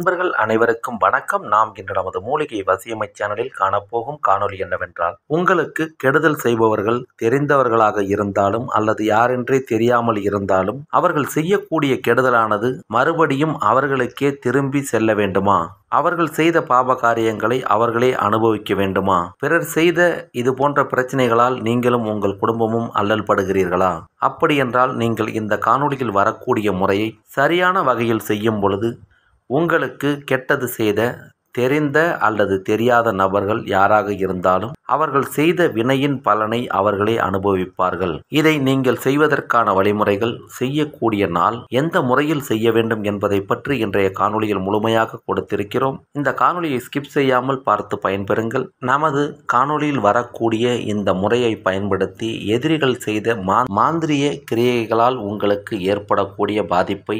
நண்பர்கள் அனைவருக்கும் வணக்கம் நாம் இன்று நமது மூலிகை வசியமை சேனலில் காணப்போகும் காணொலி என்னவென்றால் உங்களுக்கு கெடுதல் செய்பவர்கள் தெரிந்தவர்களாக இருந்தாலும் அல்லது யாரென்றே தெரியாமல் இருந்தாலும் அவர்கள் செய்யக்கூடிய கெடுதலானது மறுபடியும் அவர்களுக்கே திரும்பி செல்ல வேண்டுமா அவர்கள் செய்த பாப காரியங்களை அவர்களே அனுபவிக்க வேண்டுமா பிறர் செய்த இது போன்ற பிரச்சனைகளால் நீங்களும் உங்கள் குடும்பமும் அல்லல் படுகிறீர்களா அப்படியென்றால் நீங்கள் இந்த காணொலியில் வரக்கூடிய முறையை சரியான வகையில் செய்யும் பொழுது உங்களுக்கு கெட்டது செய்த தெரிந்த அல்லது தெரியாத நபர்கள் யாராக இருந்தாலும் அவர்கள் செய்த வினையின் பலனை அவர்களே அனுபவிப்பார்கள் இதை நீங்கள் செய்வதற்கான வழிமுறைகள் செய்யக்கூடிய நாள் எந்த முறையில் செய்ய வேண்டும் என்பதை பற்றி இன்றைய காணொளியில் முழுமையாக கொடுத்திருக்கிறோம் இந்த காணொலியை ஸ்கிப் செய்யாமல் பார்த்து பயன்பெறுங்கள் நமது காணொளியில் வரக்கூடிய இந்த முறையை பயன்படுத்தி எதிரிகள் செய்த மாந்திரிய கிரியைகளால் உங்களுக்கு ஏற்படக்கூடிய பாதிப்பை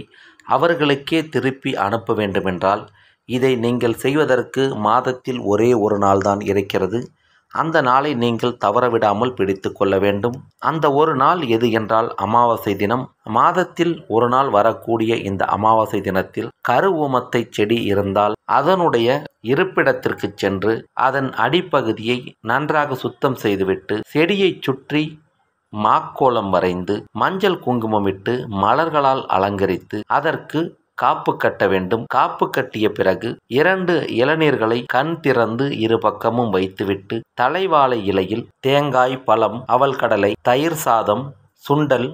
அவர்களுக்கே திருப்பி அனுப்ப வேண்டுமென்றால் இதை நீங்கள் செய்வதற்கு மாதத்தில் ஒரே ஒரு நாள் தான் இருக்கிறது அந்த நாளை நீங்கள் தவறவிடாமல் பிடித்து கொள்ள வேண்டும் அந்த ஒரு நாள் எது என்றால் அமாவாசை தினம் மாதத்தில் ஒரு நாள் வரக்கூடிய இந்த அமாவாசை தினத்தில் கருவூமத்தை செடி இருந்தால் அதனுடைய இருப்பிடத்திற்கு சென்று அதன் அடிப்பகுதியை நன்றாக சுத்தம் செய்துவிட்டு செடியை சுற்றி மாக்கோலம் வரைந்து மஞ்சள் குங்குமமிட்டு மலர்களால் அலங்கரித்து அதற்கு காப்பு கட்ட வேண்டும் காப்பு கட்டிய பிறகு இரண்டு இளநீர்களை கண் திறந்து இரு பக்கமும் வைத்துவிட்டு தலைவாழை இலையில் தேங்காய் பழம் அவல் கடலை தயிர் சாதம் சுண்டல்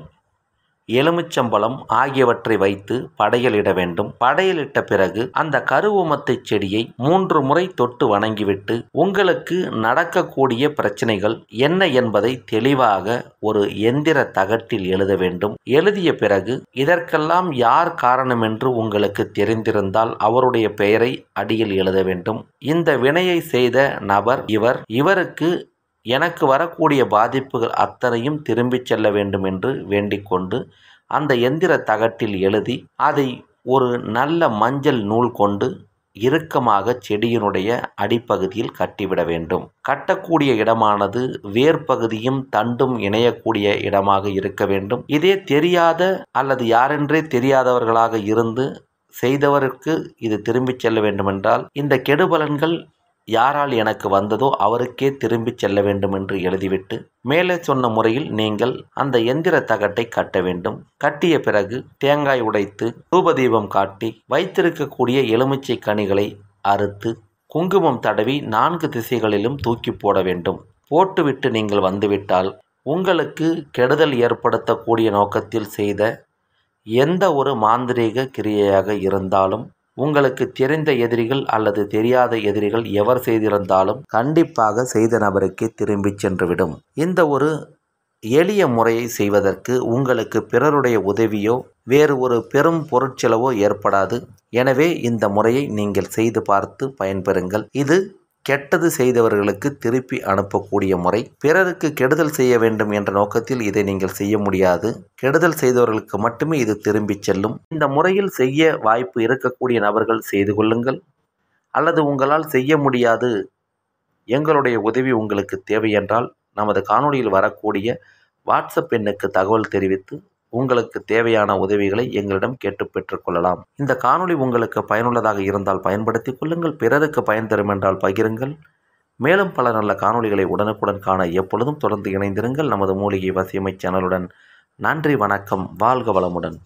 எலுமிச்சம்பழம் ஆகியவற்றை வைத்து படையலிட வேண்டும் படையலிட்ட பிறகு அந்த கருவமத்தை செடியை மூன்று முறை தொட்டு வணங்கிவிட்டு உங்களுக்கு நடக்கக்கூடிய பிரச்சனைகள் என்ன என்பதை தெளிவாக ஒரு எந்திர தகட்டில் எழுத வேண்டும் எழுதிய பிறகு இதற்கெல்லாம் யார் காரணம் என்று உங்களுக்கு தெரிந்திருந்தால் அவருடைய பெயரை அடியில் எழுத வேண்டும் இந்த வினையை செய்த நபர் இவர் இவருக்கு எனக்கு வரக்கூடிய பாதிப்புகள் அத்தனையும் திரும்பிச் செல்ல வேண்டும் என்று வேண்டிக்கொண்டு அந்த எந்திர தகட்டில் எழுதி அதை ஒரு நல்ல மஞ்சள் நூல் கொண்டு இறுக்கமாக செடியினுடைய அடிப்பகுதியில் கட்டிவிட வேண்டும் கட்டக்கூடிய இடமானது வேர்பகுதியும் தண்டும் இணையக்கூடிய இடமாக இருக்க வேண்டும் இதே தெரியாத அல்லது யாரென்றே தெரியாதவர்களாக இருந்து செய்தவருக்கு இது திரும்பிச் செல்ல வேண்டுமென்றால் இந்த கெடுபலன்கள் யாரால் எனக்கு வந்ததோ அவருக்கே திரும்பிச் செல்ல வேண்டும் என்று எழுதிவிட்டு மேலே சொன்ன முறையில் நீங்கள் அந்த எந்திர தகட்டை கட்ட வேண்டும் கட்டிய பிறகு தேங்காய் உடைத்து தூபதீபம் காட்டி வைத்திருக்கக்கூடிய எலுமிச்சை கனிகளை அறுத்து குங்குமம் தடவி நான்கு திசைகளிலும் தூக்கி போட வேண்டும் போட்டுவிட்டு நீங்கள் வந்துவிட்டால் உங்களுக்கு கெடுதல் ஏற்படுத்தக்கூடிய நோக்கத்தில் செய்த எந்த ஒரு மாந்திரீக கிரியையாக இருந்தாலும் உங்களுக்கு தெரிந்த எதிரிகள் அல்லது தெரியாத எதிரிகள் எவர் செய்திருந்தாலும் கண்டிப்பாக செய்த நபருக்கே திரும்பி சென்றுவிடும் இந்த ஒரு எளிய முறையை செய்வதற்கு உங்களுக்கு பிறருடைய உதவியோ வேறு ஒரு பெரும் பொருட்செலவோ ஏற்படாது எனவே இந்த முறையை நீங்கள் செய்து பார்த்து பயன்பெறுங்கள் இது கெட்டது செய்தவர்களுக்கு திருப்பி அனுப்பக்கூடிய முறை பிறருக்கு கெடுதல் செய்ய வேண்டும் என்ற நோக்கத்தில் இதை நீங்கள் செய்ய முடியாது கெடுதல் செய்தவர்களுக்கு மட்டுமே இது திரும்பிச் செல்லும் இந்த முறையில் செய்ய வாய்ப்பு இருக்கக்கூடிய நபர்கள் செய்து கொள்ளுங்கள் அல்லது உங்களால் செய்ய முடியாது எங்களுடைய உதவி உங்களுக்கு தேவை என்றால் நமது காணொளியில் வரக்கூடிய வாட்ஸ்அப் எண்ணுக்கு தகவல் தெரிவித்து உங்களுக்கு தேவையான உதவிகளை எங்களிடம் கேட்டு பெற்றுக்கொள்ளலாம் இந்த காணொளி உங்களுக்கு பயனுள்ளதாக இருந்தால் பயன்படுத்திக் கொள்ளுங்கள் பிறருக்கு பயன் தரும் என்றால் பகிருங்கள் மேலும் பல நல்ல காணொளிகளை உடனுக்குடன் காண எப்பொழுதும் தொடர்ந்து இணைந்திருங்கள் நமது மூலிகை வசியமை சேனலுடன் நன்றி வணக்கம் வாழ்க வளமுடன்